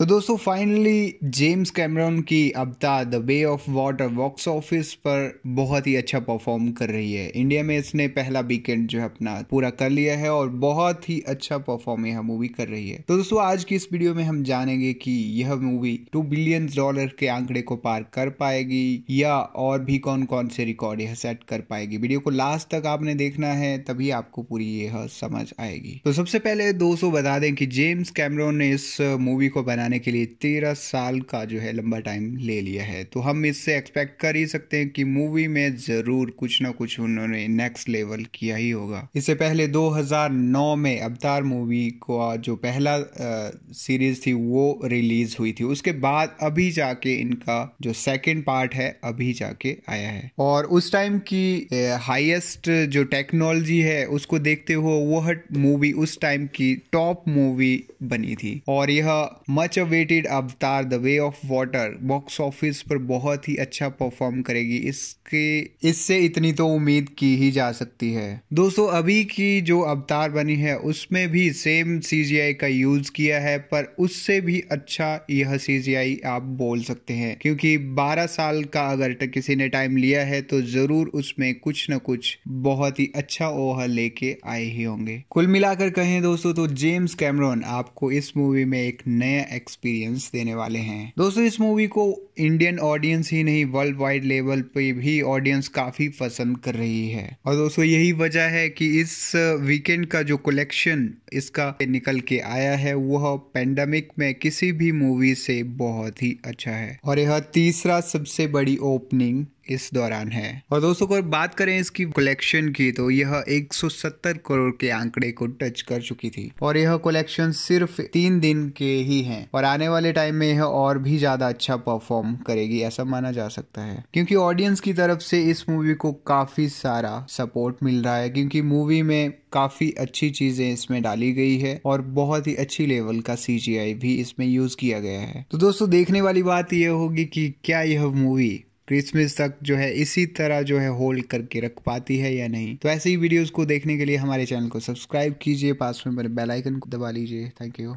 तो दोस्तों finally James Cameron की Avatar the way of water box office पर बहुत ही अच्छा परफॉर्म कर रही है इंडिया में इसने पहला वीकेंड जो है अपना पूरा कर लिया है और बहुत ही अच्छा परफॉर्म यह मूवी कर रही है तो दोस्तों आज की इस वीडियो में हम जानेंगे कि यह मूवी टू बिलियन डॉलर के आंकड़े को पार कर पाएगी या और भी कौन कौन से रिकॉर्ड यह सेट कर पाएगी वीडियो को लास्ट तक आपने देखना है तभी आपको पूरी यह समझ आएगी तो सबसे पहले दोस्तों बता दें कि जेम्स कैमरोन ने इस मूवी को बनाने बनाने के लिए तेरह साल का जो है लंबा टाइम ले लिया है तो हम इससे एक्सपेक्ट कर ही सकते हैं कि मूवी में ज़रूर कुछ ना कुछ उन्होंने नेक्स्ट लेवल किया ही होगा इससे पहले 2009 में अवतार मूवी को जो पहला सीरीज़ थी वो रिलीज़ हुई थी उसके बाद अभी जाके इनका जो सेकेंड पार्ट है अभी जाके आया है और उस टाइम की हाइएस्ट जो टेक्नोलॉजी है उसको देखते हुए वह मूवी उस टाइम की टॉप मूवी बनी थी और यह much awaited Avatar the way of water box office पर बहुत ही अच्छा परफॉर्म करेगी इसके इससे इतनी तो उम्मीद की ही जा सकती है दोस्तों अभी की जो अवतार बनी है उसमें भी सेम सीजीआई का यूज किया है पर उससे भी अच्छा यह सीजीआई आप बोल सकते हैं क्योंकि 12 साल का अगर किसी ने टाइम लिया है तो जरूर उसमें कुछ न कुछ बहुत ही अच्छा ओहा लेके आए ही होंगे कुल मिलाकर कहें दोस्तों तो जेम्स कैमरॉन आपको इस मूवी में एक नया एक्स एक्सपीरियंस देने वाले हैं दोस्तों इस मूवी को इंडियन ऑडियंस ही नहीं वर्ल्ड वाइड लेवल पे भी ऑडियंस काफी पसंद कर रही है और दोस्तों यही वजह है कि इस वीकेंड का जो कलेक्शन इसका निकल के आया है वह पेंडेमिक में किसी भी मूवी से बहुत ही अच्छा है और यह तीसरा सबसे बड़ी ओपनिंग इस दौरान है और दोस्तों अगर बात करें इसकी कलेक्शन की तो यह 170 करोड़ के आंकड़े को टच कर चुकी थी और यह कलेक्शन सिर्फ तीन दिन के ही हैं और आने वाले टाइम में यह और भी ज्यादा अच्छा परफॉर्म करेगी ऐसा माना जा सकता है क्योंकि ऑडियंस की तरफ से इस मूवी को काफी सारा सपोर्ट मिल रहा है क्योंकि मूवी में काफ़ी अच्छी चीज़ें इसमें डाली गई है और बहुत ही अच्छी लेवल का सी भी इसमें यूज़ किया गया है तो दोस्तों देखने वाली बात यह होगी कि क्या यह मूवी क्रिसमस तक जो है इसी तरह जो है होल्ड करके रख पाती है या नहीं तो ऐसे ही वीडियोस को देखने के लिए हमारे चैनल को सब्सक्राइब कीजिए पास में मेरे बेल आइकन को दबा लीजिए थैंक यू